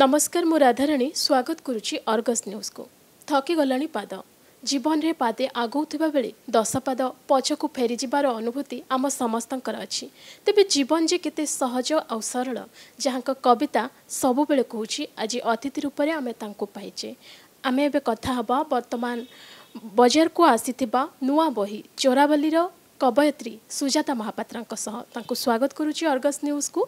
नमस्कार मु राधाराणी स्वागत गरु अर्गज न्युज कु थकिगला पाद जीवन पादे दस आगौँ दसपाद पछकु फेरी जाँभूति आम समस्त जीवन जे जीवनजेत सहज सरल सर कविता सब सबै कि आज अतिथि रूपले आम त पाचे आमे कथा बर्तमान बजारको आसिति नू बहि चोराबली र कवयत्री सुजाता महापत्रको सह त स्वागत गरु अर्गस को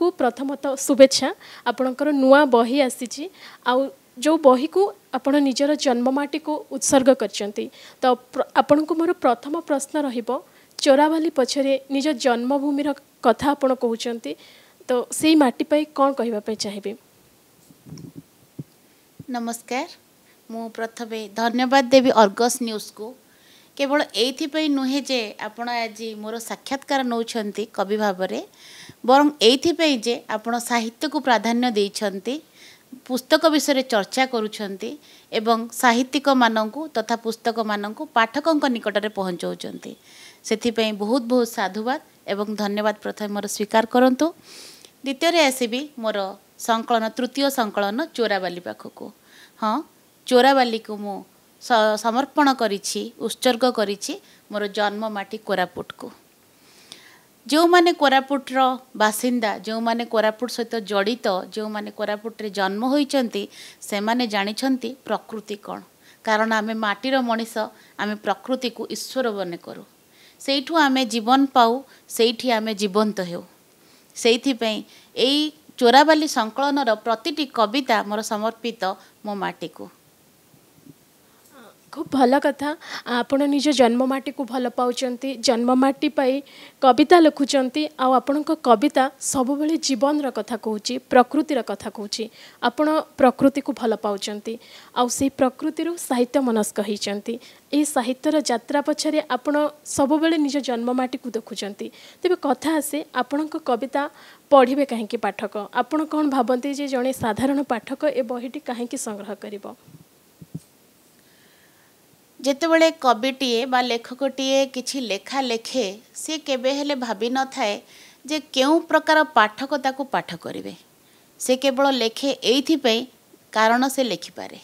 कु प्रथमतः शुभेच्छा आपणको नुवा बहि आसि आ जो बही को निजर जन्ममाटी को उत्सर्ग गरिन्छ त आपणको मोर प्रथम प्रश्न र चरावाली पछेर निज जन्मभूमि कथा तो आउन कि सही मान्छे चाहे नमस्कार मु प्रथम धन्यवाद देवी अर्गस न्यूज को କେବଳ ଏଇଥିପାଇଁ ନୁହେଁ ଯେ ଆପଣ ଆଜି ମୋର ସାକ୍ଷାତକାର ନେଉଛନ୍ତି କବି ଭାବରେ ବରଂ ଏଇଥିପାଇଁ ଯେ ଆପଣ ସାହିତ୍ୟକୁ ପ୍ରାଧାନ୍ୟ ଦେଇଛନ୍ତି ପୁସ୍ତକ ବିଷୟରେ ଚର୍ଚ୍ଚା କରୁଛନ୍ତି ଏବଂ ସାହିତ୍ୟିକମାନଙ୍କୁ ତଥା ପୁସ୍ତକମାନଙ୍କୁ ପାଠକଙ୍କ ନିକଟରେ ପହଞ୍ଚାଉଛନ୍ତି ସେଥିପାଇଁ ବହୁତ ବହୁତ ସାଧୁବାଦ ଏବଂ ଧନ୍ୟବାଦ ପ୍ରଥମେ ମୋର ସ୍ୱୀକାର କରନ୍ତୁ ଦ୍ୱିତୀୟରେ ଆସିବି ମୋର ସଂକଳନ ତୃତୀୟ ସଂକଳନ ଚୋରାବାଲି ପାଖକୁ ହଁ ଚୋରାବାଲିକୁ ମୁଁ ସମର୍ପଣ କରିଛି ଉତ୍ସର୍ଗ କରିଛି ମୋର ଜନ୍ମ ମାଟି କୋରାପୁଟକୁ ଯେଉଁମାନେ କୋରାପୁଟର ବାସିନ୍ଦା ଯେଉଁମାନେ କୋରାପୁଟ ସହିତ ଜଡ଼ିତ ଯେଉଁମାନେ କୋରାପୁଟରେ ଜନ୍ମ ହୋଇଛନ୍ତି ସେମାନେ ଜାଣିଛନ୍ତି ପ୍ରକୃତି କ'ଣ କାରଣ ଆମେ ମାଟିର ମଣିଷ ଆମେ ପ୍ରକୃତିକୁ ଈଶ୍ୱର ମନେ କରୁ ସେଇଠୁ ଆମେ ଜୀବନ ପାଉ ସେଇଠି ଆମେ ଜୀବନ୍ତ ହେଉ ସେଇଥିପାଇଁ ଏଇ ଚୋରାବାଲି ସଂକଳନର ପ୍ରତିଟି କବିତା ମୋର ସମର୍ପିତ ମୋ ମାଟିକୁ ଖୁବ ଭଲ କଥା ଆପଣ ନିଜ ଜନ୍ମମାଟିକୁ ଭଲ ପାଉଛନ୍ତି ଜନ୍ମମାଟି ପାଇଁ କବିତା ଲେଖୁଛନ୍ତି ଆଉ ଆପଣଙ୍କ କବିତା ସବୁବେଳେ ଜୀବନର କଥା କହୁଛି ପ୍ରକୃତିର କଥା କହୁଛି ଆପଣ ପ୍ରକୃତିକୁ ଭଲ ପାଉଛନ୍ତି ଆଉ ସେହି ପ୍ରକୃତିରୁ ସାହିତ୍ୟ ମନସ୍କ ହୋଇଛନ୍ତି ଏହି ସାହିତ୍ୟର ଯାତ୍ରା ପଛରେ ଆପଣ ସବୁବେଳେ ନିଜ ଜନ୍ମମାଟିକୁ ଦେଖୁଛନ୍ତି ତେବେ କଥା ଆସେ ଆପଣଙ୍କ କବିତା ପଢ଼ିବେ କାହିଁକି ପାଠକ ଆପଣ କ'ଣ ଭାବନ୍ତି ଯେ ଜଣେ ସାଧାରଣ ପାଠକ ଏ ବହିଟି କାହିଁକି ସଂଗ୍ରହ କରିବ ଯେତେବେଳେ କବିଟିଏ ବା ଲେଖକଟିଏ କିଛି ଲେଖା ଲେଖେ ସିଏ କେବେ ହେଲେ ଭାବି ନଥାଏ ଯେ କେଉଁ ପ୍ରକାର ପାଠକ ତାକୁ ପାଠ କରିବେ ସେ କେବଳ ଲେଖେ ଏଇଥିପାଇଁ କାରଣ ସେ ଲେଖିପାରେ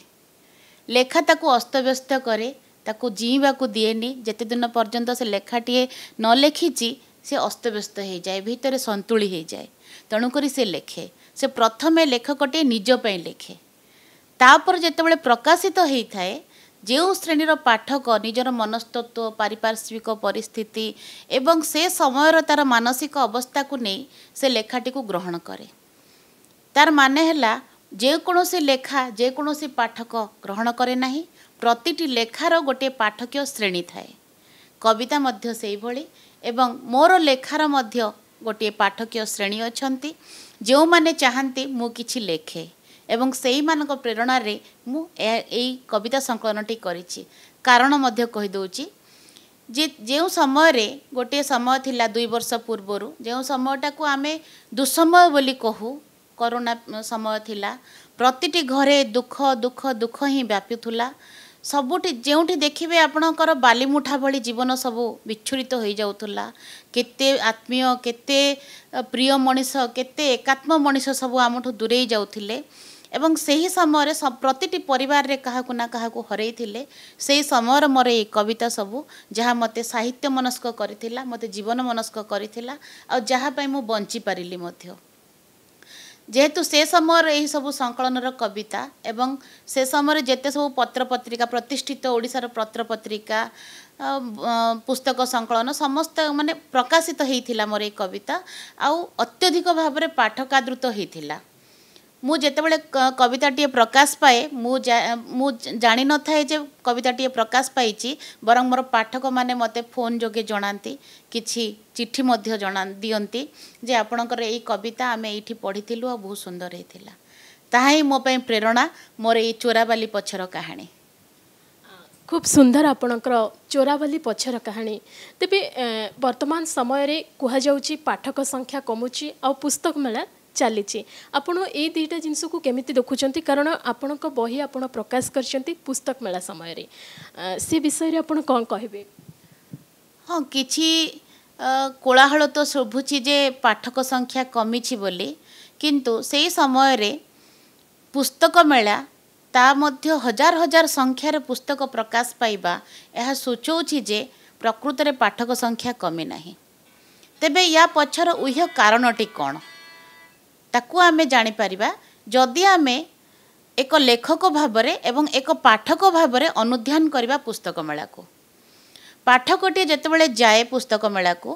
ଲେଖା ତାକୁ ଅସ୍ତବ୍ୟସ୍ତ କରେ ତାକୁ ଜୀଇଁବାକୁ ଦିଏନି ଯେତେଦିନ ପର୍ଯ୍ୟନ୍ତ ସେ ଲେଖାଟିଏ ନ ଲେଖିଛି ସେ ଅସ୍ତବ୍ୟସ୍ତ ହୋଇଯାଏ ଭିତରେ ସନ୍ତୁଳି ହୋଇଯାଏ ତେଣୁକରି ସେ ଲେଖେ ସେ ପ୍ରଥମେ ଲେଖକଟିଏ ନିଜ ପାଇଁ ଲେଖେ ତାପରେ ଯେତେବେଳେ ପ୍ରକାଶିତ ହୋଇଥାଏ ଯେଉଁ ଶ୍ରେଣୀର ପାଠକ ନିଜର ମନସ୍ତତ୍ଵ ପାରିପାର୍ଶ୍ୱିକ ପରିସ୍ଥିତି ଏବଂ ସେ ସମୟର ତା'ର ମାନସିକ ଅବସ୍ଥାକୁ ନେଇ ସେ ଲେଖାଟିକୁ ଗ୍ରହଣ କରେ ତା'ର ମାନେ ହେଲା ଯେକୌଣସି ଲେଖା ଯେକୌଣସି ପାଠକ ଗ୍ରହଣ କରେ ନାହିଁ ପ୍ରତିଟି ଲେଖାର ଗୋଟିଏ ପାଠକୀୟ ଶ୍ରେଣୀ ଥାଏ କବିତା ମଧ୍ୟ ସେହିଭଳି ଏବଂ ମୋର ଲେଖାର ମଧ୍ୟ ଗୋଟିଏ ପାଠକୀୟ ଶ୍ରେଣୀ ଅଛନ୍ତି ଯେଉଁମାନେ ଚାହାନ୍ତି ମୁଁ କିଛି ଲେଖେ ଏବଂ ସେଇମାନଙ୍କ ପ୍ରେରଣାରେ ମୁଁ ଏଇ କବିତା ସଂକଳନଟି କରିଛି କାରଣ ମଧ୍ୟ କହିଦେଉଛି ଯେ ଯେଉଁ ସମୟରେ ଗୋଟିଏ ସମୟ ଥିଲା ଦୁଇ ବର୍ଷ ପୂର୍ବରୁ ଯେଉଁ ସମୟଟାକୁ ଆମେ ଦୁଃସମୟ ବୋଲି କହୁ କରୋନା ସମୟ ଥିଲା ପ୍ରତିଟି ଘରେ ଦୁଃଖ ଦୁଃଖ ଦୁଃଖ ହିଁ ବ୍ୟାପୁଥିଲା ସବୁଠି ଯେଉଁଠି ଦେଖିବେ ଆପଣଙ୍କର ବାଲିମୁଠା ଭଳି ଜୀବନ ସବୁ ବିଚ୍ଛୁରିତ ହୋଇଯାଉଥିଲା କେତେ ଆତ୍ମୀୟ କେତେ ପ୍ରିୟ ମଣିଷ କେତେ ଏକାତ୍ମ ମଣିଷ ସବୁ ଆମଠୁ ଦୂରେଇ ଯାଉଥିଲେ ଏବଂ ସେହି ସମୟରେ ପ୍ରତିଟି ପରିବାରରେ କାହାକୁ ନା କାହାକୁ ହରାଇଥିଲେ ସେହି ସମୟର ମୋର ଏଇ କବିତା ସବୁ ଯାହା ମୋତେ ସାହିତ୍ୟ ମନସ୍କ କରିଥିଲା ମୋତେ ଜୀବନ ମନସ୍କ କରିଥିଲା ଆଉ ଯାହା ପାଇଁ ମୁଁ ବଞ୍ଚିପାରିଲି ମଧ୍ୟ ଯେହେତୁ ସେ ସମୟର ଏହି ସବୁ ସଂକଳନର କବିତା ଏବଂ ସେ ସମୟରେ ଯେତେ ସବୁ ପତ୍ରପତ୍ରିକା ପ୍ରତିଷ୍ଠିତ ଓଡ଼ିଶାର ପତ୍ରପତ୍ରିକା ପୁସ୍ତକ ସଂକଳନ ସମସ୍ତ ମାନେ ପ୍ରକାଶିତ ହେଇଥିଲା ମୋର ଏଇ କବିତା ଆଉ ଅତ୍ୟଧିକ ଭାବରେ ପାଠକାଦୃତ ହେଇଥିଲା ମୁଁ ଯେତେବେଳେ କବିତାଟିଏ ପ୍ରକାଶ ପାଏ ମୁଁ ମୁଁ ଜାଣିନଥାଏ ଯେ କବିତାଟିଏ ପ୍ରକାଶ ପାଇଛି ବରଂ ମୋର ପାଠକମାନେ ମୋତେ ଫୋନ୍ ଯୋଗେ ଜଣାନ୍ତି କିଛି ଚିଠି ମଧ୍ୟ ଜଣା ଦିଅନ୍ତି ଯେ ଆପଣଙ୍କର ଏଇ କବିତା ଆମେ ଏଇଠି ପଢ଼ିଥିଲୁ ଆଉ ବହୁତ ସୁନ୍ଦର ହେଇଥିଲା ତାହା ହିଁ ମୋ ପାଇଁ ପ୍ରେରଣା ମୋର ଏଇ ଚୋରାବାଲି ପଛର କାହାଣୀ ଖୁବ୍ ସୁନ୍ଦର ଆପଣଙ୍କର ଚୋରାବାଲି ପଛର କାହାଣୀ ତେବେ ବର୍ତ୍ତମାନ ସମୟରେ କୁହାଯାଉଛି ପାଠକ ସଂଖ୍ୟା କମୁଛି ଆଉ ପୁସ୍ତକ ମେଳା ଚାଲିଛି ଆପଣ ଏଇ ଦୁଇଟା ଜିନିଷକୁ କେମିତି ଦେଖୁଛନ୍ତି କାରଣ ଆପଣଙ୍କ ବହି ଆପଣ ପ୍ରକାଶ କରିଛନ୍ତି ପୁସ୍ତକ ମେଳା ସମୟରେ ସେ ବିଷୟରେ ଆପଣ କ'ଣ କହିବେ ହଁ କିଛି କୋଳାହଳ ତ ଶୋଭୁଛି ଯେ ପାଠକ ସଂଖ୍ୟା କମିଛି ବୋଲି କିନ୍ତୁ ସେଇ ସମୟରେ ପୁସ୍ତକ ମେଳା ତା ମଧ୍ୟ ହଜାର ହଜାର ସଂଖ୍ୟାରେ ପୁସ୍ତକ ପ୍ରକାଶ ପାଇବା ଏହା ସୂଚାଉଛି ଯେ ପ୍ରକୃତରେ ପାଠକ ସଂଖ୍ୟା କମିନାହିଁ ତେବେ ୟା ପଛର ଉହ୍ୟ କାରଣଟି କ'ଣ ତାକୁ ଆମେ ଜାଣିପାରିବା ଯଦି ଆମେ ଏକ ଲେଖକ ଭାବରେ ଏବଂ ଏକ ପାଠକ ଭାବରେ ଅନୁଧ୍ୟାନ କରିବା ପୁସ୍ତକ ମେଳାକୁ ପାଠକଟିଏ ଯେତେବେଳେ ଯାଏ ପୁସ୍ତକ ମେଳାକୁ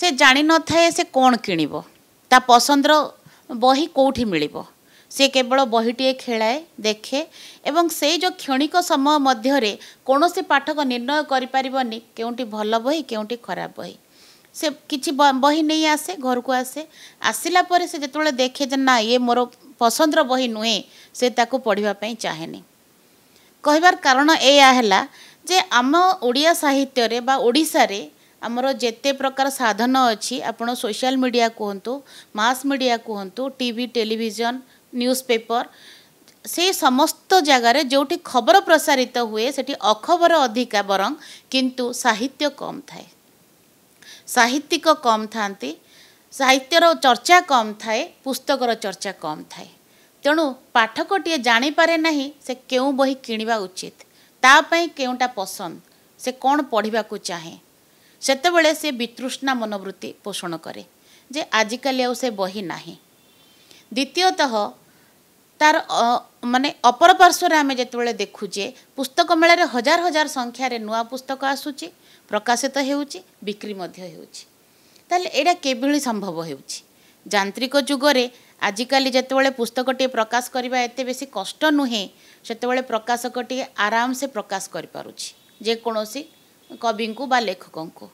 ସେ ଜାଣିନଥାଏ ସେ କ'ଣ କିଣିବ ତା ପସନ୍ଦର ବହି କେଉଁଠି ମିଳିବ ସେ କେବଳ ବହିଟିଏ ଖେଳାଏ ଦେଖେ ଏବଂ ସେଇ ଯେଉଁ କ୍ଷଣିକ ସମୟ ମଧ୍ୟରେ କୌଣସି ପାଠକ ନିର୍ଣ୍ଣୟ କରିପାରିବନି କେଉଁଠି ଭଲ ବହି କେଉଁଠି ଖରାପ ବହି ସେ କିଛି ବହି ନେଇ ଆସେ ଘରକୁ ଆସେ ଆସିଲା ପରେ ସେ ଯେତେବେଳେ ଦେଖେ ଯେ ନା ଇଏ ମୋର ପସନ୍ଦର ବହି ନୁହେଁ ସେ ତାକୁ ପଢ଼ିବା ପାଇଁ ଚାହେଁନି କହିବାର କାରଣ ଏଇଆ ହେଲା ଯେ ଆମ ଓଡ଼ିଆ ସାହିତ୍ୟରେ ବା ଓଡ଼ିଶାରେ ଆମର ଯେତେ ପ୍ରକାର ସାଧନ ଅଛି ଆପଣ ସୋସିଆଲ ମିଡ଼ିଆ କୁହନ୍ତୁ ମାସ୍ ମିଡ଼ିଆ କୁହନ୍ତୁ ଟିଭି ଟେଲିଭିଜନ ନ୍ୟୁଜ୍ ପେପର ସେଇ ସମସ୍ତ ଜାଗାରେ ଯେଉଁଠି ଖବର ପ୍ରସାରିତ ହୁଏ ସେଠି ଅଖବର ଅଧିକା ବରଂ କିନ୍ତୁ ସାହିତ୍ୟ କମ୍ ଥାଏ ସାହିତ୍ୟିକ କମ୍ ଥାନ୍ତି ସାହିତ୍ୟର ଚର୍ଚ୍ଚା କମ୍ ଥାଏ ପୁସ୍ତକର ଚର୍ଚ୍ଚା କମ୍ ଥାଏ ତେଣୁ ପାଠକଟିଏ ଜାଣିପାରେ ନାହିଁ ସେ କେଉଁ ବହି କିଣିବା ଉଚିତ ତା ପାଇଁ କେଉଁଟା ପସନ୍ଦ ସେ କ'ଣ ପଢ଼ିବାକୁ ଚାହେଁ ସେତେବେଳେ ସେ ବିତୃଷ୍ଣା ମନୋବୃତ୍ତି ପୋଷଣ କରେ ଯେ ଆଜିକାଲି ଆଉ ସେ ବହି ନାହିଁ ଦ୍ୱିତୀୟତଃ ତାର ମାନେ ଅପର ପାର୍ଶ୍ୱରେ ଆମେ ଯେତେବେଳେ ଦେଖୁଛେ ପୁସ୍ତକ ମେଳାରେ ହଜାର ହଜାର ସଂଖ୍ୟାରେ ନୂଆ ପୁସ୍ତକ ଆସୁଛି ପ୍ରକାଶିତ ହେଉଛି ବିକ୍ରି ମଧ୍ୟ ହେଉଛି ତାହେଲେ ଏଇଟା କେଭଳି ସମ୍ଭବ ହେଉଛି ଯାନ୍ତ୍ରିକ ଯୁଗରେ ଆଜିକାଲି ଯେତେବେଳେ ପୁସ୍ତକଟିଏ ପ୍ରକାଶ କରିବା ଏତେ ବେଶୀ କଷ୍ଟ ନୁହେଁ ସେତେବେଳେ ପ୍ରକାଶକଟିଏ ଆରାମସେ ପ୍ରକାଶ କରିପାରୁଛି ଯେକୌଣସି କବିଙ୍କୁ ବା ଲେଖକଙ୍କୁ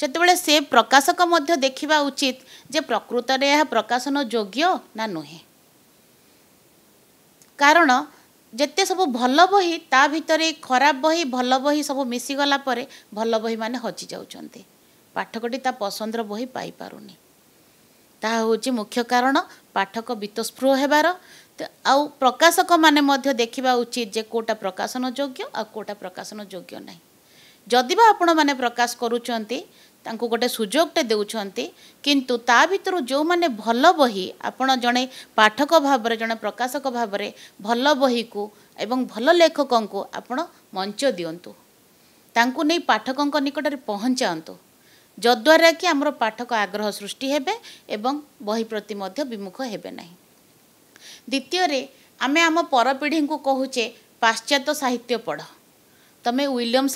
ସେତେବେଳେ ସେ ପ୍ରକାଶକ ମଧ୍ୟ ଦେଖିବା ଉଚିତ ଯେ ପ୍ରକୃତରେ ଏହା ପ୍ରକାଶନ ଯୋଗ୍ୟ ନା ନୁହେଁ କାରଣ ଯେତେ ସବୁ ଭଲ ବହି ତା ଭିତରେ ଖରାପ ବହି ଭଲ ବହି ସବୁ ମିଶିଗଲା ପରେ ଭଲ ବହିମାନେ ହଜିଯାଉଛନ୍ତି ପାଠକଟି ତା ପସନ୍ଦର ବହି ପାଇପାରୁନି ତାହା ହେଉଛି ମୁଖ୍ୟ କାରଣ ପାଠକ ବିତସ୍ପୃହ ହେବାର ଆଉ ପ୍ରକାଶକମାନେ ମଧ୍ୟ ଦେଖିବା ଉଚିତ ଯେ କେଉଁଟା ପ୍ରକାଶନ ଯୋଗ୍ୟ ଆଉ କେଉଁଟା ପ୍ରକାଶନ ଯୋଗ୍ୟ ନାହିଁ ଯଦି ବା ଆପଣମାନେ ପ୍ରକାଶ କରୁଛନ୍ତି ତାଙ୍କୁ ଗୋଟେ ସୁଯୋଗଟେ ଦେଉଛନ୍ତି କିନ୍ତୁ ତା ଭିତରୁ ଯେଉଁମାନେ ଭଲ ବହି ଆପଣ ଜଣେ ପାଠକ ଭାବରେ ଜଣେ ପ୍ରକାଶକ ଭାବରେ ଭଲ ବହିକୁ ଏବଂ ଭଲ ଲେଖକଙ୍କୁ ଆପଣ ମଞ୍ଚ ଦିଅନ୍ତୁ ତାଙ୍କୁ ନେଇ ପାଠକଙ୍କ ନିକଟରେ ପହଞ୍ଚାନ୍ତୁ ଯଦ୍ୱାରା କି ଆମର ପାଠକ ଆଗ୍ରହ ସୃଷ୍ଟି ହେବେ ଏବଂ ବହି ପ୍ରତି ମଧ୍ୟ ବିମୁଖ ହେବେ ନାହିଁ ଦ୍ୱିତୀୟରେ ଆମେ ଆମ ପରପିଢ଼ିଙ୍କୁ କହୁଛେ ପାଶ୍ଚାତ୍ୟ ସାହିତ୍ୟ ପଢ଼ ତୁମେ ୱିଲିୟମ୍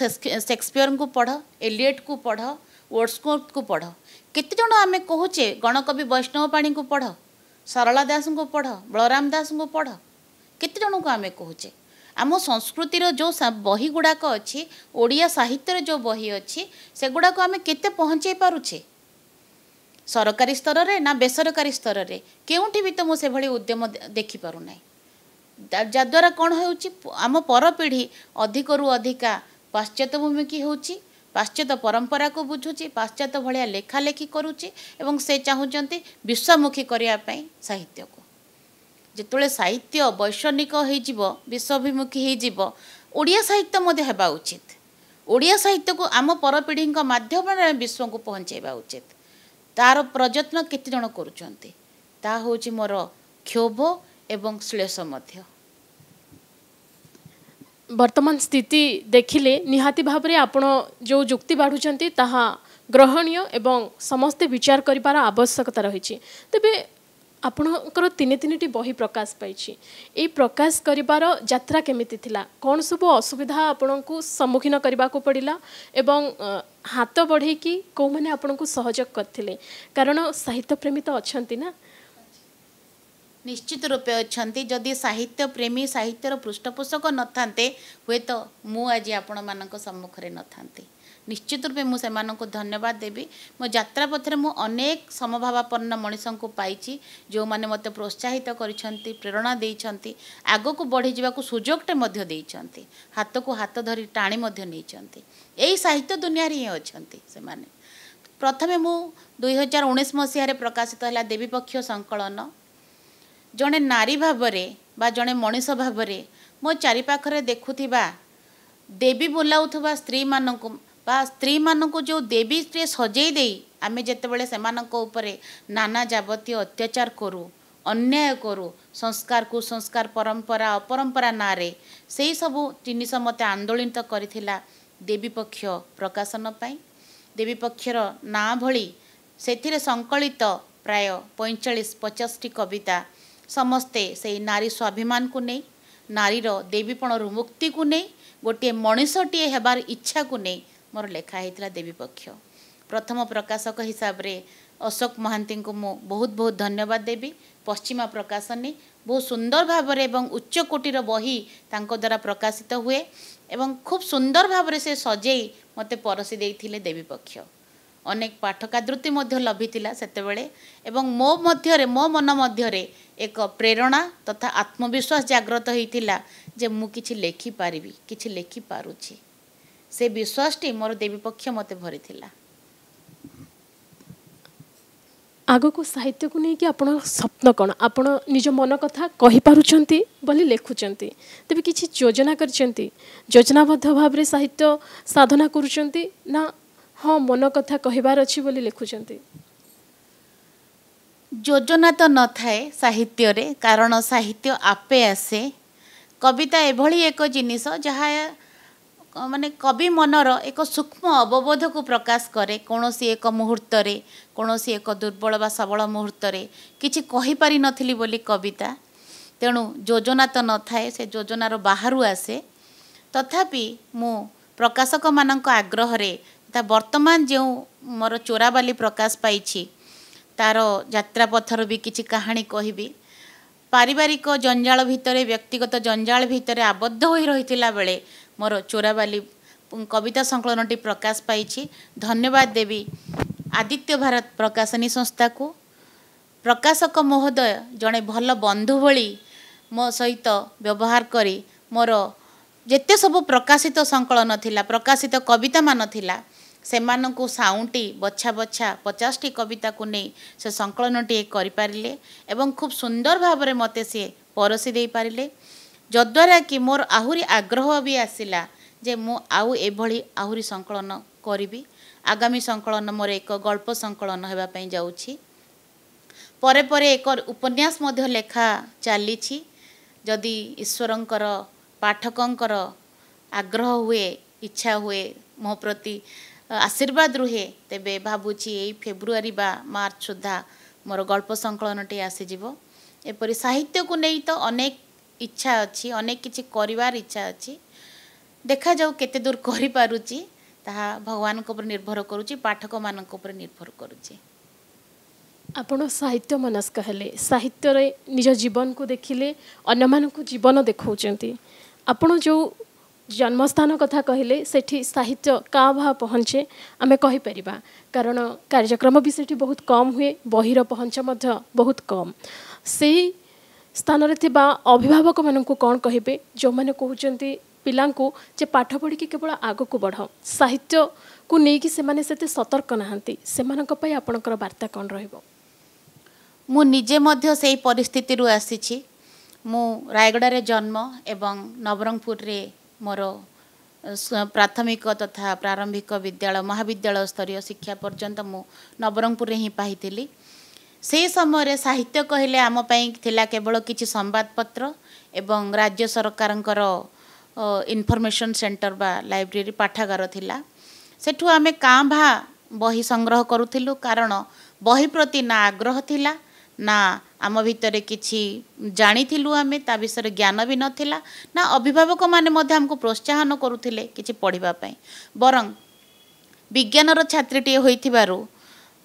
ସେକ୍ସପିୟରଙ୍କୁ ପଢ଼ ଏଲିଏଟ୍କୁ ପଢ଼ ୱର୍ଡସ୍କୋପ୍କୁ ପଢ଼ କେତେ ଜଣ ଆମେ କହୁଛେ ଗଣକବି ବୈଷ୍ଣବ ପାଣିଙ୍କୁ ପଢ଼ ସରଳା ଦାସଙ୍କୁ ପଢ଼ ବଳରାମ ଦାସଙ୍କୁ ପଢ଼ କେତେ ଜଣଙ୍କୁ ଆମେ କହୁଛେ ଆମ ସଂସ୍କୃତିର ଯେଉଁ ବହି ଗୁଡ଼ାକ ଅଛି ଓଡ଼ିଆ ସାହିତ୍ୟର ଯେଉଁ ବହି ଅଛି ସେଗୁଡ଼ାକ ଆମେ କେତେ ପହଞ୍ଚାଇ ପାରୁଛେ ସରକାରୀ ସ୍ତରରେ ନା ବେସରକାରୀ ସ୍ତରରେ କେଉଁଠି ବି ତ ମୁଁ ସେଭଳି ଉଦ୍ୟମ ଦେଖିପାରୁନାହିଁ ଯାଦ୍ୱାରା କ'ଣ ହେଉଛି ଆମ ପରପିଢ଼ି ଅଧିକରୁ ଅଧିକା ପାଶ୍ଚାତ୍ୟ ଭୂମିକି ହେଉଛି ପାଶ୍ଚାତ୍ୟ ପରମ୍ପରାକୁ ବୁଝୁଛି ପାଶ୍ଚାତ୍ୟ ଭଳିଆ ଲେଖାଲେଖି କରୁଛି ଏବଂ ସେ ଚାହୁଁଛନ୍ତି ବିଶ୍ୱମୁଖୀ କରିବା ପାଇଁ ସାହିତ୍ୟକୁ ଯେତେବେଳେ ସାହିତ୍ୟ ବୈଷୟିକ ହୋଇଯିବ ବିଶ୍ୱାଭିମୁଖୀ ହୋଇଯିବ ଓଡ଼ିଆ ସାହିତ୍ୟ ମଧ୍ୟ ହେବା ଉଚିତ ଓଡ଼ିଆ ସାହିତ୍ୟକୁ ଆମ ପରପିଢ଼ିଙ୍କ ମାଧ୍ୟମରେ ବିଶ୍ୱକୁ ପହଞ୍ଚାଇବା ଉଚିତ ତା'ର ପ୍ରଯତ୍ନ କେତେଜଣ କରୁଛନ୍ତି ତାହା ହେଉଛି ମୋର କ୍ଷୋଭ ଏବଂ ଶ୍ଳେଷ ମଧ୍ୟ ବର୍ତ୍ତମାନ ସ୍ଥିତି ଦେଖିଲେ ନିହାତି ଭାବରେ ଆପଣ ଯେଉଁ ଯୁକ୍ତି ବାଢ଼ୁଛନ୍ତି ତାହା ଗ୍ରହଣୀୟ ଏବଂ ସମସ୍ତେ ବିଚାର କରିବାର ଆବଶ୍ୟକତା ରହିଛି ତେବେ ଆପଣଙ୍କର ତିନି ତିନିଟି ବହି ପ୍ରକାଶ ପାଇଛି ଏଇ ପ୍ରକାଶ କରିବାର ଯାତ୍ରା କେମିତି ଥିଲା କ'ଣ ସବୁ ଅସୁବିଧା ଆପଣଙ୍କୁ ସମ୍ମୁଖୀନ କରିବାକୁ ପଡ଼ିଲା ଏବଂ ହାତ ବଢ଼େଇକି କେଉଁମାନେ ଆପଣଙ୍କୁ ସହଯୋଗ କରିଥିଲେ କାରଣ ସାହିତ୍ୟ ପ୍ରେମୀ ତ ଅଛନ୍ତି ନା ନିଶ୍ଚିତ ରୂପେ ଅଛନ୍ତି ଯଦି ସାହିତ୍ୟ ପ୍ରେମୀ ସାହିତ୍ୟର ପୃଷ୍ଠପୋଷକ ନଥାନ୍ତେ ହୁଏତ ମୁଁ ଆଜି ଆପଣମାନଙ୍କ ସମ୍ମୁଖରେ ନଥାନ୍ତି ନିଶ୍ଚିତ ରୂପେ ମୁଁ ସେମାନଙ୍କୁ ଧନ୍ୟବାଦ ଦେବି ମୋ ଯାତ୍ରା ପଥରେ ମୁଁ ଅନେକ ସମଭାବାପନ୍ନ ମଣିଷଙ୍କୁ ପାଇଛି ଯେଉଁମାନେ ମୋତେ ପ୍ରୋତ୍ସାହିତ କରିଛନ୍ତି ପ୍ରେରଣା ଦେଇଛନ୍ତି ଆଗକୁ ବଢ଼ିଯିବାକୁ ସୁଯୋଗଟେ ମଧ୍ୟ ଦେଇଛନ୍ତି ହାତକୁ ହାତ ଧରି ଟାଣି ମଧ୍ୟ ନେଇଛନ୍ତି ଏଇ ସାହିତ୍ୟ ଦୁନିଆରେ ହିଁ ଅଛନ୍ତି ସେମାନେ ପ୍ରଥମେ ମୁଁ ଦୁଇହଜାର ଉଣେଇଶ ମସିହାରେ ପ୍ରକାଶିତ ହେଲା ଦେବୀପକ୍ଷ ସଂକଳନ ଜଣେ ନାରୀ ଭାବରେ ବା ଜଣେ ମଣିଷ ଭାବରେ ମୋ ଚାରିପାଖରେ ଦେଖୁଥିବା ଦେବୀ ବୁଲାଉଥିବା ସ୍ତ୍ରୀମାନଙ୍କୁ ବା ସ୍ତ୍ରୀମାନଙ୍କୁ ଯେଉଁ ଦେବୀରେ ସଜେଇ ଦେଇ ଆମେ ଯେତେବେଳେ ସେମାନଙ୍କ ଉପରେ ନାନା ଯାବତୀୟ ଅତ୍ୟାଚାର କରୁ ଅନ୍ୟାୟ କରୁ ସଂସ୍କାର କୁସଂସ୍କାର ପରମ୍ପରା ଅପରମ୍ପରା ନାଁରେ ସେହିସବୁ ଜିନିଷ ମୋତେ ଆନ୍ଦୋଳିତ କରିଥିଲା ଦେବୀ ପକ୍ଷ ପ୍ରକାଶନ ପାଇଁ ଦେବୀ ପକ୍ଷର ନାଁ ଭଳି ସେଥିରେ ସଂକଳିତ ପ୍ରାୟ ପଇଁଚାଳିଶ ପଚାଶଟି କବିତା ସମସ୍ତେ ସେଇ ନାରୀ ସ୍ୱାଭିମାନକୁ ନେଇ ନାରୀର ଦେବୀପଣରୁ ମୁକ୍ତିକୁ ନେଇ ଗୋଟିଏ ମଣିଷଟିଏ ହେବାର ଇଚ୍ଛାକୁ ନେଇ ମୋର ଲେଖା ହେଇଥିଲା ଦେବୀ ପକ୍ଷ ପ୍ରଥମ ପ୍ରକାଶକ ହିସାବରେ ଅଶୋକ ମହାନ୍ତିଙ୍କୁ ମୁଁ ବହୁତ ବହୁତ ଧନ୍ୟବାଦ ଦେବି ପଶ୍ଚିମା ପ୍ରକାଶନୀ ବହୁତ ସୁନ୍ଦର ଭାବରେ ଏବଂ ଉଚ୍ଚକୋଟିର ବହି ତାଙ୍କ ଦ୍ୱାରା ପ୍ରକାଶିତ ହୁଏ ଏବଂ ଖୁବ୍ ସୁନ୍ଦର ଭାବରେ ସେ ସଜେଇ ମୋତେ ପରଷି ଦେଇଥିଲେ ଦେବୀ ପକ୍ଷ ଅନେକ ପାଠକାଦୃତି ମଧ୍ୟ ଲଭିଥିଲା ସେତେବେଳେ ଏବଂ ମୋ ମଧ୍ୟରେ ମୋ ମନ ମଧ୍ୟରେ ଏକ ପ୍ରେରଣା ତଥା ଆତ୍ମବିଶ୍ୱାସ ଜାଗ୍ରତ ହୋଇଥିଲା ଯେ ମୁଁ କିଛି ଲେଖିପାରିବି କିଛି ଲେଖିପାରୁଛି ସେ ବିଶ୍ୱାସଟି ମୋର ଦେବୀ ପକ୍ଷ ମୋତେ ଭରିଥିଲା ଆଗକୁ ସାହିତ୍ୟକୁ ନେଇକି ଆପଣ ସ୍ୱପ୍ନ କ'ଣ ଆପଣ ନିଜ ମନ କଥା କହିପାରୁଛନ୍ତି ବୋଲି ଲେଖୁଛନ୍ତି ତେବେ କିଛି ଯୋଜନା କରିଛନ୍ତି ଯୋଜନାବଦ୍ଧ ଭାବରେ ସାହିତ୍ୟ ସାଧନା କରୁଛନ୍ତି ନା ହଁ ମନ କଥା କହିବାର ଅଛି ବୋଲି ଲେଖୁଛନ୍ତି ଯୋଜନା ତ ନଥାଏ ସାହିତ୍ୟରେ କାରଣ ସାହିତ୍ୟ ଆପେ ଆସେ କବିତା ଏଭଳି ଏକ ଜିନିଷ ଯାହା ମାନେ କବି ମନର ଏକ ସୂକ୍ଷ୍ମ ଅବବୋଧକୁ ପ୍ରକାଶ କରେ କୌଣସି ଏକ ମୁହୂର୍ତ୍ତରେ କୌଣସି ଏକ ଦୁର୍ବଳ ବା ସବଳ ମୁହୂର୍ତ୍ତରେ କିଛି କହିପାରିନଥିଲି ବୋଲି କବିତା ତେଣୁ ଯୋଜନା ତ ନଥାଏ ସେ ଯୋଜନାର ବାହାରୁ ଆସେ ତଥାପି ମୁଁ ପ୍ରକାଶକମାନଙ୍କ ଆଗ୍ରହରେ ତା ବର୍ତ୍ତମାନ ଯେଉଁ ମୋର ଚୋରାବାଲି ପ୍ରକାଶ ପାଇଛି ତା'ର ଯାତ୍ରାପଥର ବି କିଛି କାହାଣୀ କହିବି ପାରିବାରିକ ଜଞ୍ଜାଳ ଭିତରେ ବ୍ୟକ୍ତିଗତ ଜଞ୍ଜାଳ ଭିତରେ ଆବଦ୍ଧ ହୋଇ ରହିଥିଲା ବେଳେ ମୋର ଚୋରାବାଲି କବିତା ସଂକଳନଟି ପ୍ରକାଶ ପାଇଛି ଧନ୍ୟବାଦ ଦେବି ଆଦିତ୍ୟ ଭାରତ ପ୍ରକାଶନୀ ସଂସ୍ଥାକୁ ପ୍ରକାଶକ ମହୋଦୟ ଜଣେ ଭଲ ବନ୍ଧୁ ଭଳି ମୋ ସହିତ ବ୍ୟବହାର କରି ମୋର ଯେତେ ସବୁ ପ୍ରକାଶିତ ସଂକଳନ ଥିଲା ପ୍ରକାଶିତ କବିତାମାନ ଥିଲା ସେମାନଙ୍କୁ ସାଉଁଟି ବଛା ବଛା ପଚାଶଟି କବିତାକୁ ନେଇ ସେ ସଂକଳନଟିଏ କରିପାରିଲେ ଏବଂ ଖୁବ୍ ସୁନ୍ଦର ଭାବରେ ମୋତେ ସିଏ ପରଶି ଦେଇପାରିଲେ ଯଦ୍ୱାରା କି ମୋର ଆହୁରି ଆଗ୍ରହ ବି ଆସିଲା ଯେ ମୁଁ ଆଉ ଏଭଳି ଆହୁରି ସଂକଳନ କରିବି ଆଗାମୀ ସଂକଳନ ମୋର ଏକ ଗଳ୍ପ ସଂକଳନ ହେବା ପାଇଁ ଯାଉଛି ପରେ ପରେ ଏକ ଉପନ୍ୟାସ ମଧ୍ୟ ଲେଖା ଚାଲିଛି ଯଦି ଈଶ୍ୱରଙ୍କର ପାଠକଙ୍କର ଆଗ୍ରହ ହୁଏ ଇଚ୍ଛା ହୁଏ ମୋ ପ୍ରତି ଆଶୀର୍ବାଦ ରୁହେ ତେବେ ଭାବୁଛି ଏଇ ଫେବୃଆରୀ ବା ମାର୍ଚ୍ଚ ସୁଦ୍ଧା ମୋର ଗଳ୍ପ ସଂକଳନଟି ଆସିଯିବ ଏପରି ସାହିତ୍ୟକୁ ନେଇ ତ ଅନେକ ଇଚ୍ଛା ଅଛି ଅନେକ କିଛି କରିବାର ଇଚ୍ଛା ଅଛି ଦେଖାଯାଉ କେତେ ଦୂର କରିପାରୁଛି ତାହା ଭଗବାନଙ୍କ ଉପରେ ନିର୍ଭର କରୁଛି ପାଠକମାନଙ୍କ ଉପରେ ନିର୍ଭର କରୁଛି ଆପଣ ସାହିତ୍ୟ ମନସ୍କ ହେଲେ ସାହିତ୍ୟରେ ନିଜ ଜୀବନକୁ ଦେଖିଲେ ଅନ୍ୟମାନଙ୍କୁ ଜୀବନ ଦେଖାଉଛନ୍ତି ଆପଣ ଯେଉଁ ଜନ୍ମସ୍ଥାନ କଥା କହିଲେ ସେଠି ସାହିତ୍ୟ କା ଭା ପହଞ୍ଚେ ଆମେ କହିପାରିବା କାରଣ କାର୍ଯ୍ୟକ୍ରମ ବି ସେଠି ବହୁତ କମ୍ ହୁଏ ବହିର ପହଞ୍ଚ ମଧ୍ୟ ବହୁତ କମ୍ ସେଇ ସ୍ଥାନରେ ଥିବା ଅଭିଭାବକମାନଙ୍କୁ କ'ଣ କହିବେ ଯେଉଁମାନେ କହୁଛନ୍ତି ପିଲାଙ୍କୁ ଯେ ପାଠ ପଢ଼ିକି କେବଳ ଆଗକୁ ବଢ଼ ସାହିତ୍ୟକୁ ନେଇକି ସେମାନେ ସେତେ ସତର୍କ ନାହାନ୍ତି ସେମାନଙ୍କ ପାଇଁ ଆପଣଙ୍କର ବାର୍ତ୍ତା କ'ଣ ରହିବ ମୁଁ ନିଜେ ମଧ୍ୟ ସେଇ ପରିସ୍ଥିତିରୁ ଆସିଛି ମୁଁ ରାୟଗଡ଼ାରେ ଜନ୍ମ ଏବଂ ନବରଙ୍ଗପୁରରେ ମୋର ପ୍ରାଥମିକ ତଥା ପ୍ରାରମ୍ଭିକ ବିଦ୍ୟାଳୟ ମହାବିଦ୍ୟାଳୟ ସ୍ତରୀୟ ଶିକ୍ଷା ପର୍ଯ୍ୟନ୍ତ ମୁଁ ନବରଙ୍ଗପୁରରେ ହିଁ ପାଇଥିଲି ସେହି ସମୟରେ ସାହିତ୍ୟ କହିଲେ ଆମ ପାଇଁ ଥିଲା କେବଳ କିଛି ସମ୍ବାଦପତ୍ର ଏବଂ ରାଜ୍ୟ ସରକାରଙ୍କର ଇନଫର୍ମେସନ୍ ସେଣ୍ଟର ବା ଲାଇବ୍ରେରୀ ପାଠାଗାର ଥିଲା ସେଠୁ ଆମେ କାଁ ଭା ବହି ସଂଗ୍ରହ କରୁଥିଲୁ କାରଣ ବହି ପ୍ରତି ନା ଆଗ୍ରହ ଥିଲା ନା ଆମ ଭିତରେ କିଛି ଜାଣିଥିଲୁ ଆମେ ତା ବିଷୟରେ ଜ୍ଞାନ ବି ନଥିଲା ନା ଅଭିଭାବକମାନେ ମଧ୍ୟ ଆମକୁ ପ୍ରୋତ୍ସାହନ କରୁଥିଲେ କିଛି ପଢ଼ିବା ପାଇଁ ବରଂ ବିଜ୍ଞାନର ଛାତ୍ରୀଟିଏ ହୋଇଥିବାରୁ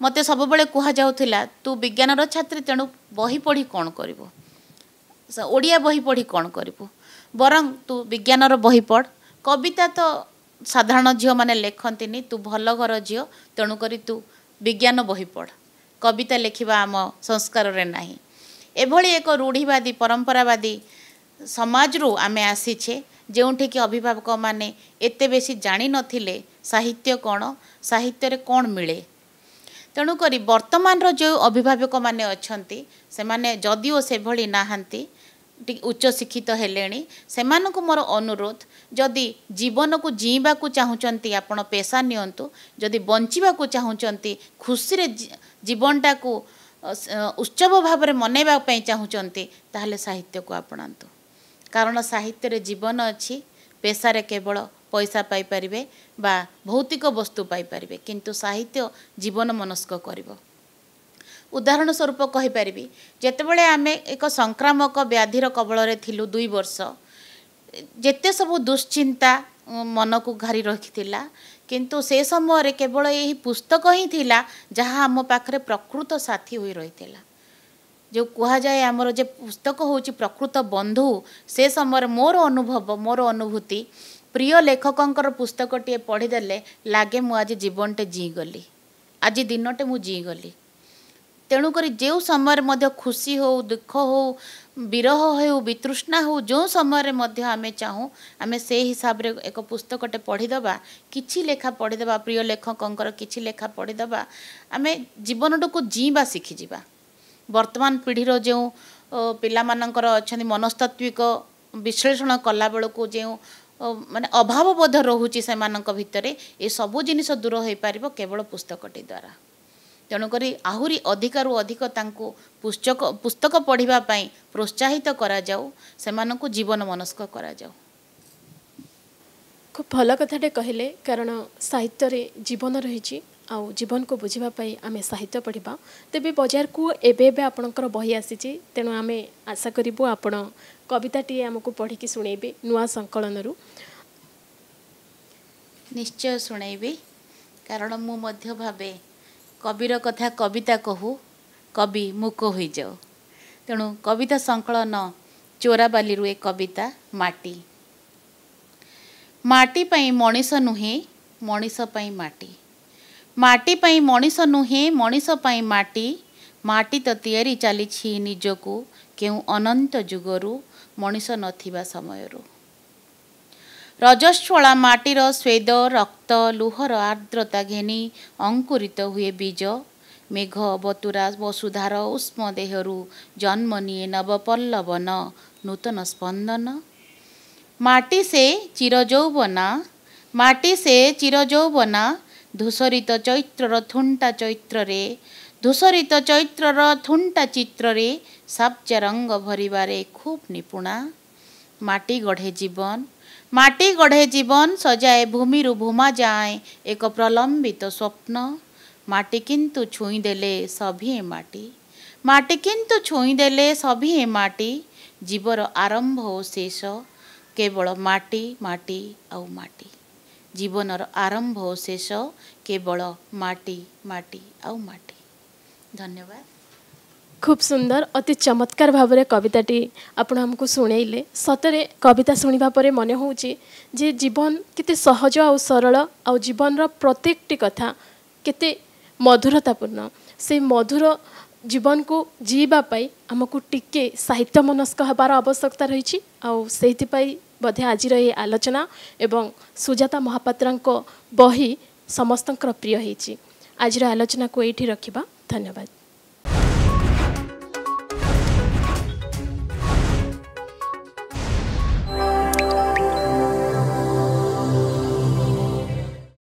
ମୋତେ ସବୁବେଳେ କୁହାଯାଉଥିଲା ତୁ ବିଜ୍ଞାନର ଛାତ୍ରୀ ତେଣୁ ବହି ପଢ଼ି କ'ଣ କରିବୁ ଓଡ଼ିଆ ବହି ପଢ଼ି କ'ଣ କରିବୁ ବରଂ ତୁ ବିଜ୍ଞାନର ବହି ପଢ଼ କବିତା ତ ସାଧାରଣ ଝିଅମାନେ ଲେଖନ୍ତିନି ତୁ ଭଲ ଘର ଝିଅ ତେଣୁକରି ତୁ ବିଜ୍ଞାନ ବହି ପଢ଼ କବିତା ଲେଖିବା ଆମ ସଂସ୍କାରରେ ନାହିଁ ଏଭଳି ଏକ ରୂଢ଼ିବାଦୀ ପରମ୍ପରାବାଦୀ ସମାଜରୁ ଆମେ ଆସିଛେ ଯେଉଁଠିକି ଅଭିଭାବକମାନେ ଏତେ ବେଶୀ ଜାଣିନଥିଲେ ସାହିତ୍ୟ କ'ଣ ସାହିତ୍ୟରେ କ'ଣ ମିଳେ ତେଣୁକରି ବର୍ତ୍ତମାନର ଯେଉଁ ଅଭିଭାବକମାନେ ଅଛନ୍ତି ସେମାନେ ଯଦିଓ ସେଭଳି ନାହାନ୍ତି ଟିକେ ଉଚ୍ଚ ଶିକ୍ଷିତ ହେଲେଣି ସେମାନଙ୍କୁ ମୋର ଅନୁରୋଧ ଯଦି ଜୀବନକୁ ଜିଇଁବାକୁ ଚାହୁଁଛନ୍ତି ଆପଣ ପେସା ନିଅନ୍ତୁ ଯଦି ବଞ୍ଚିବାକୁ ଚାହୁଁଛନ୍ତି ଖୁସିରେ ଜୀବନଟାକୁ ଉତ୍ସବ ଭାବରେ ମନେଇବା ପାଇଁ ଚାହୁଁଛନ୍ତି ତାହେଲେ ସାହିତ୍ୟକୁ ଆପଣାନ୍ତୁ କାରଣ ସାହିତ୍ୟରେ ଜୀବନ ଅଛି ପେସାରେ କେବଳ ପଇସା ପାଇପାରିବେ ବା ଭୌତିକ ବସ୍ତୁ ପାଇପାରିବେ କିନ୍ତୁ ସାହିତ୍ୟ ଜୀବନ ମନସ୍କ କରିବ ଉଦାହରଣ ସ୍ୱରୂପ କହିପାରିବି ଯେତେବେଳେ ଆମେ ଏକ ସଂକ୍ରାମକ ବ୍ୟାଧିର କବଳରେ ଥିଲୁ ଦୁଇ ବର୍ଷ ଯେତେ ସବୁ ଦୁଶ୍ଚିନ୍ତା ମନକୁ ଘାରି ରଖିଥିଲା କିନ୍ତୁ ସେ ସମୟରେ କେବଳ ଏହି ପୁସ୍ତକ ହିଁ ଥିଲା ଯାହା ଆମ ପାଖରେ ପ୍ରକୃତ ସାଥୀ ହୋଇ ରହିଥିଲା ଯେଉଁ କୁହାଯାଏ ଆମର ଯେ ପୁସ୍ତକ ହେଉଛି ପ୍ରକୃତ ବନ୍ଧୁ ସେ ସମୟରେ ମୋର ଅନୁଭବ ମୋର ଅନୁଭୂତି ପ୍ରିୟ ଲେଖକଙ୍କର ପୁସ୍ତକଟିଏ ପଢ଼ିଦେଲେ ଲାଗେ ମୁଁ ଆଜି ଜୀବନଟେ ଜିଇଁଗଲି ଆଜି ଦିନଟେ ମୁଁ ଜିଇଁଗଲି ତେଣୁକରି ଯେଉଁ ସମୟରେ ମଧ୍ୟ ଖୁସି ହେଉ ଦୁଃଖ ହେଉ ବିରହ ହେଉ ବିତୃଷ୍ଣା ହେଉ ଯେଉଁ ସମୟରେ ମଧ୍ୟ ଆମେ ଚାହୁଁ ଆମେ ସେହି ହିସାବରେ ଏକ ପୁସ୍ତକଟେ ପଢ଼ିଦେବା କିଛି ଲେଖା ପଢ଼ିଦେବା ପ୍ରିୟ ଲେଖକଙ୍କର କିଛି ଲେଖା ପଢ଼ିଦେବା ଆମେ ଜୀବନଟାକୁ ଜିଇଁବା ଶିଖିଯିବା ବର୍ତ୍ତମାନ ପିଢ଼ିର ଯେଉଁ ପିଲାମାନଙ୍କର ଅଛନ୍ତି ମନସ୍ତାତ୍ଵିକ ବିଶ୍ଳେଷଣ କଲାବେଳକୁ ଯେଉଁ ମାନେ ଅଭାବବୋଧ ରହୁଛି ସେମାନଙ୍କ ଭିତରେ ଏସବୁ ଜିନିଷ ଦୂର ହୋଇପାରିବ କେବଳ ପୁସ୍ତକଟି ଦ୍ୱାରା ତେଣୁକରି ଆହୁରି ଅଧିକରୁ ଅଧିକ ତାଙ୍କୁ ପୁସ୍ତକ ପୁସ୍ତକ ପଢ଼ିବା ପାଇଁ ପ୍ରୋତ୍ସାହିତ କରାଯାଉ ସେମାନଙ୍କୁ ଜୀବନ ମନସ୍କ କରାଯାଉ ଖୁବ୍ ଭଲ କଥାଟେ କହିଲେ କାରଣ ସାହିତ୍ୟରେ ଜୀବନ ରହିଛି ଆଉ ଜୀବନକୁ ବୁଝିବା ପାଇଁ ଆମେ ସାହିତ୍ୟ ପଢ଼ିବା ତେବେ ବଜାରକୁ ଏବେ ଏବେ ଆପଣଙ୍କର ବହି ଆସିଛି ତେଣୁ ଆମେ ଆଶା କରିବୁ ଆପଣ କବିତାଟିଏ ଆମକୁ ପଢ଼ିକି ଶୁଣେଇବେ ନୂଆ ସଂକଳନରୁ ନିଶ୍ଚୟ ଶୁଣେଇବି କାରଣ ମୁଁ ମଧ୍ୟ ଭାବେ କବିର କଥା କବିତା କହୁ କବି ମୁକ ହୋଇଯାଉ ତେଣୁ କବିତା ସଂକଳନ ଚୋରାବାଲିରୁ ଏ କବିତା ମାଟି ମାଟି ପାଇଁ ମଣିଷ ନୁହେଁ ମଣିଷ ପାଇଁ ମାଟି ମାଟି ପାଇଁ ମଣିଷ ନୁହେଁ ମଣିଷ ପାଇଁ ମାଟି ମାଟି ତ ତିଆରି ଚାଲିଛି ନିଜକୁ କେଉଁ ଅନନ୍ତ ଯୁଗରୁ ମଣିଷ ନଥିବା ସମୟରୁ ରଜସ୍ଥଳା ମାଟିର ସ୍ୱେଦ ରକ୍ତ ଲୁହର ଆର୍ଦ୍ରତା ଘେନି ଅଙ୍କୁରିତ ହୁଏ ବୀଜ ମେଘ ବତୁରା ବସୁଧାର ଉଷ୍ମ ଦେହରୁ ଜନ୍ମ ନିଏ ନବପଲ୍ଲବନ ନୂତନ ସ୍ପନ୍ଦନ ମାଟି ସେ ଚିରଯୌବନା ମାଟି ସେ ଚିରଯୌବନା ଧୂସରିତ ଚୈତ୍ରର ଥୁଣ୍ଟା ଚୈତ୍ରରେ ଧୂସରିତ ଚୈତ୍ରର ଥୁଣ୍ଟା ଚିତ୍ରରେ ସାପଚା ରଙ୍ଗ ଭରିବାରେ ଖୁବ୍ ନିପୁଣା ମାଟି ଗଢ଼େ ଜୀବନ মাটি গড়ে জীবন সজায়ে ভূমিরু ভূমা যায় এক প্রলম্বিত স্বপ্ন মাটি কিন্তু ছুঁই দেলে সভিয়ে মাটি মাটি কিন্তু ছুঁই দেলে সভিয়ে মাটি জীবর আরম্ভ ও শেষ কেবল মাটি মাটি আউ মাটি জীবনর আরম্ভ ও শেষ কেবল মাটি মাটি আউ মাটি ধন্যবাদ खूब सुन्दर अति चमत्कार भाव कविता आमु शुणले सतरे कविता शुवा मनहिज जीवन केते सहज आ सरल आ जीवन प्रत्येक कथा केते मधुरतापूर्ण से मधुर जीवन को सधुर जीवनको जिवाप साहित्य मनस्क हबार आवश्यकता रहेछ आउँदै बोधे आज आलोचना एवं सुजाता महापत्रको बही समस्त प्रिय आज आलोचनाको एउ धन्यवाद